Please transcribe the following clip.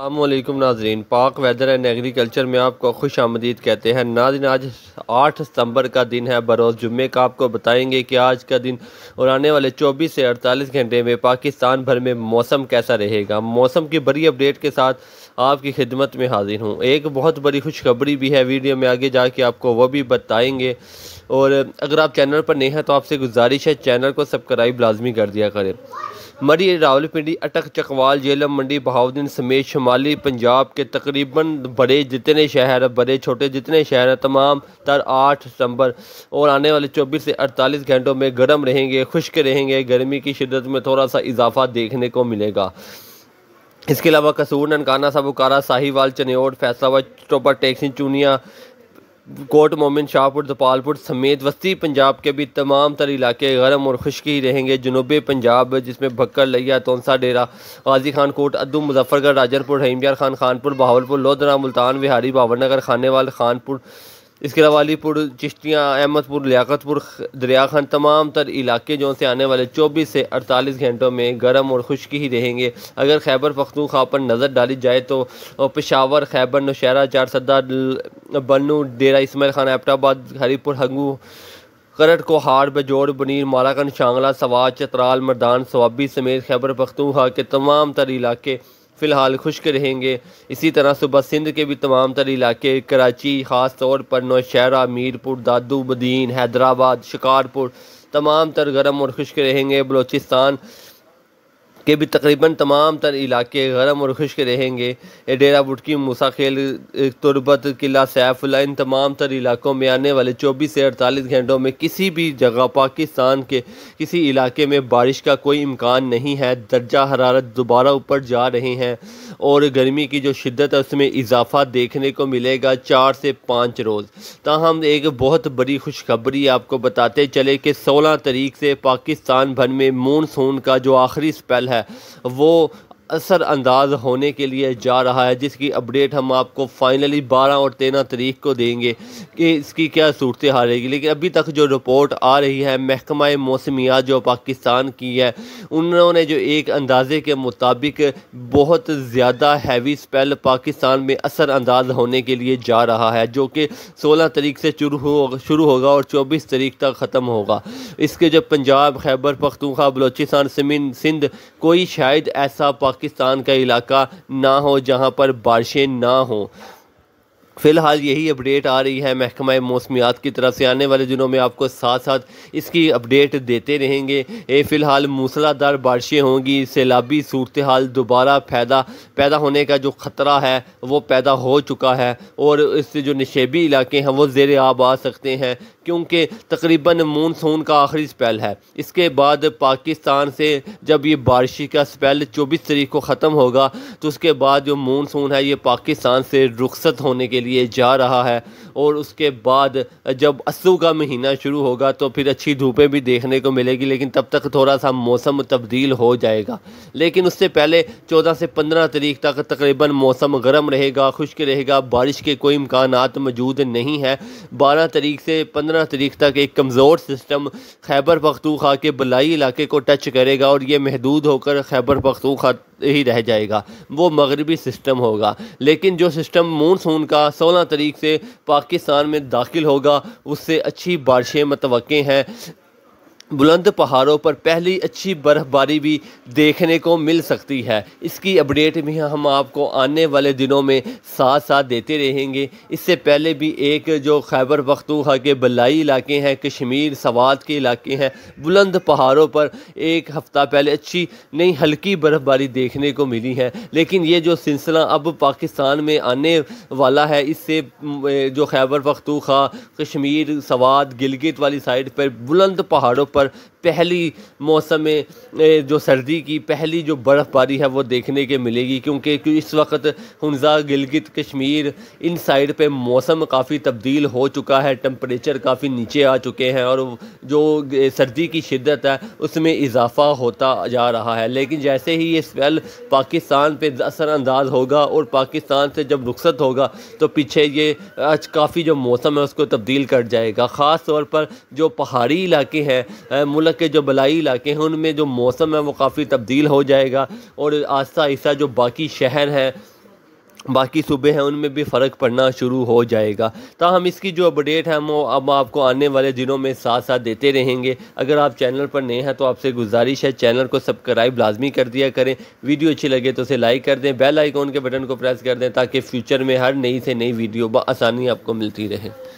अल्लाम नाजरीन पाक वेदर एंड एग्रीकल्चर में आपको खुश आमदीद कहते हैं नाजिन आज आठ सितंबर का दिन है बरोज़ जुम्मे का आपको बताएंगे कि आज का दिन और आने वाले चौबीस से अड़तालीस घंटे में पाकिस्तान भर में मौसम कैसा रहेगा मौसम की बड़ी अपडेट के साथ आपकी खिदमत में हाजिर हूँ एक बहुत बड़ी खुशखबरी भी है वीडियो में आगे जाके आपको वह भी बताएँगे और अगर आप चैनल पर नहीं हैं तो आपसे गुजारिश है चैनल को सब्सक्राइब लाजमी कर दिया करें मरी रावलपिंडी अटक चकवाल जेलम मंडी बहाउद्दीन समेत शुमाली पंजाब के तकरीबन बड़े जितने शहर बड़े छोटे जितने शहर हैं तमाम तर आठ सितंबर और आने वाले चौबीस से अड़तालीस घंटों में गर्म रहेंगे खुश्क रहेंगे गर्मी की शिदत में थोड़ा सा इजाफा देखने को मिलेगा इसके अलावा कसूर ननकाना साबुकारा साहिवाल चनेट फैसलाबाद टोपर टैक्सी चूनिया कोट मोमिन शाहपुर दपालपुर समेत वस्ती पंजाब के भी तमाम तर इलाके गर्म और खुश्की ही रहेंगे जनूबी पंजाब जिसमें भक्कर लिया तोनसा डेरा गाजी खान कोट अद्दू मुजफ्फरगढ़ राजनपुर रहीम खान खानपुर बहावलपुर लोधरा मुल्तान बिहारी नगर खानेवाल खानपुर इसके अलावा अलीपुर चिश्तियाँ अहमदपुर लियाकतपुर दरिया खान तमाम तर इलाके जो से आने वाले चौबीस से अड़तालीस घंटों में गर्म और खुश्क ही रहेंगे अगर खैबर पखतूखा पर नज़र डाली जाए तो पेशावर खैबर नौशहरा चार सद्दा बनू डेरा इसमाइल खान एपटाबाद हरीपुर हंगू करट कोहार बजोड़ बनीर मालाकंद शांगला सवाद चतराल मरदान सवाबी समेत खैबर पखतूखा के तमाम तर इलाके फ़िलहाल खुश्क रहेंगे इसी तरह सुबह सिंध के भी तमाम तर इलाके कराची ख़ास तौर पर नौशहरा मीरपुर दादू मदीन हैदराबाद शिकारपुर तमाम तर गर्म और खुश्क रहेंगे बलोचिस्तान के भी तकरीबन तमाम तर इलाके गर्म और खुश्क रहेंगे डेरा बुटकी मुसाखेल तुरबत किला सैफुल्ला इन तमाम तर इलाकों में आने वाले 24 से 48 घंटों में किसी भी जगह पाकिस्तान के किसी इलाके में बारिश का कोई इम्कान नहीं है दर्जा हरारत दोबारा ऊपर जा रहे हैं और गर्मी की जो शिद्दत है उसमें इजाफा देखने को मिलेगा चार से पाँच रोज़ ताहम एक बहुत बड़ी खुशखबरी आपको बताते चले कि सोलह तरीक से पाकिस्तान भर में मूनसून का जो आखिरी स्पेल है वो असर अंदाज होने के लिए जा रहा है जिसकी अपडेट हम आपको फाइनली 12 और 13 तरीक को देंगे कि इसकी क्या सूरत रहेगी लेकिन अभी तक जो रिपोर्ट आ रही है महकमा मौसमियात जो पाकिस्तान की है उन्होंने जो एक अंदाजे के मुताबिक बहुत ज़्यादा हैवी स्पेल पाकिस्तान में अंदाज होने के लिए जा रहा है जो कि सोलह तरीक से शुरू हो शुरू होगा और चौबीस तरीक तक ख़त्म होगा इसके जो पंजाब खैबर पख्तूखा बलोचिस्तान सिमिन सिंध कोई शायद ऐसा पाकिस्तान का इलाका ना हो जहाँ पर बारिशें ना हों फ़िलहाल यही अपडेट आ रही है महकमा मौसमियात की तरफ से आने वाले दिनों में आपको साथ साथ इसकी अपडेट देते रहेंगे ये फ़िलहाल मूसलाधार बारिशें होंगी सैलाबी सूरत हाल दोबारा पैदा पैदा होने का जो ख़तरा है वो पैदा हो चुका है और इससे जो नशेबी इलाके हैं वो जेर आब आ सकते हैं क्योंकि तकरीबन मानसून का आखिरी स्पेल है इसके बाद पाकिस्तान से जब ये बारिश का स्पेल चौबीस तरीक को ख़त्म होगा तो उसके बाद जो मानसून है ये पाकिस्तान से रुखसत होने के लिए लिए जा रहा है और उसके बाद जब असू का महीना शुरू होगा तो फिर अच्छी धूपें भी देखने को मिलेगी लेकिन तब तक थोड़ा सा मौसम तब्दील हो जाएगा लेकिन उससे पहले चौदह से पंद्रह तारीख तक तकरीबन मौसम गर्म रहेगा खुश्क रहेगा बारिश के कोई इम्कान मौजूद नहीं है बारह तारीख से पंद्रह तारीख तक एक कमज़ोर सिस्टम खैबर पखतूखा के बलाई इलाके को टच करेगा और ये महदूद होकर खैबर पखतूखा ही रह जाएगा वो मगरबी सिस्टम होगा लेकिन जो सिस्टम मानसून का सोलह तरीक से पाकिस्तान में दाखिल होगा उससे अच्छी बारिशें मतवक़ हैं बुलंद पहाड़ों पर पहली अच्छी बर्फ़बारी भी देखने को मिल सकती है इसकी अपडेट भी हम आपको आने वाले दिनों में साथ साथ देते रहेंगे इससे पहले भी एक जो खैबर पख्तूखा के बलाई इलाके हैं कश्मीर सवात के इलाके हैं बुलंद पहाड़ों पर एक हफ़्ता पहले अच्छी नहीं हल्की बर्फ़बारी देखने को मिली है लेकिन ये जो सिलसिला अब पाकिस्तान में आने वाला है इससे जो खैबर पख्तूखा कश्मीर सवात गिलगित वाली साइड पर बुलंद पहाड़ों पर पर पहली मौसम में जो सर्दी की पहली जो बर्फ़बारी है वो देखने के मिलेगी क्योंकि इस वक्त हंजा गिलगित कश्मीर इन साइड पे मौसम काफ़ी तब्दील हो चुका है टम्परेचर काफ़ी नीचे आ चुके हैं और जो सर्दी की शिद्दत है उसमें इजाफ़ा होता जा रहा है लेकिन जैसे ही ये स्वेल पाकिस्तान पे असरानंदाज होगा और पाकिस्तान से जब रुखसत होगा तो पीछे ये आज काफ़ी जो मौसम है उसको तब्दील कर जाएगा ख़ास तौर पर जो पहाड़ी इलाके हैं मुल्क के जो बलाई इलाके हैं उनमें जो मौसम है वो काफ़ी तब्दील हो जाएगा और आस्ता आहिस्ता जो बाकी शहर हैं बाकी सूबे हैं उनमें भी फ़र्क पड़ना शुरू हो जाएगा तो हम इसकी जो अपडेट है हम अब आपको आने वाले दिनों में साथ साथ देते रहेंगे अगर आप चैनल पर नए हैं तो आपसे गुजारिश है चैनल को सब्सक्राइब लाजमी कर दिया करें वीडियो अच्छी लगे तो उसे लाइक कर दें बेल आइकॉन के बटन को प्रेस कर दें ताकि फ्यूचर में हर नई से नई वीडियो बसानी आपको मिलती रहे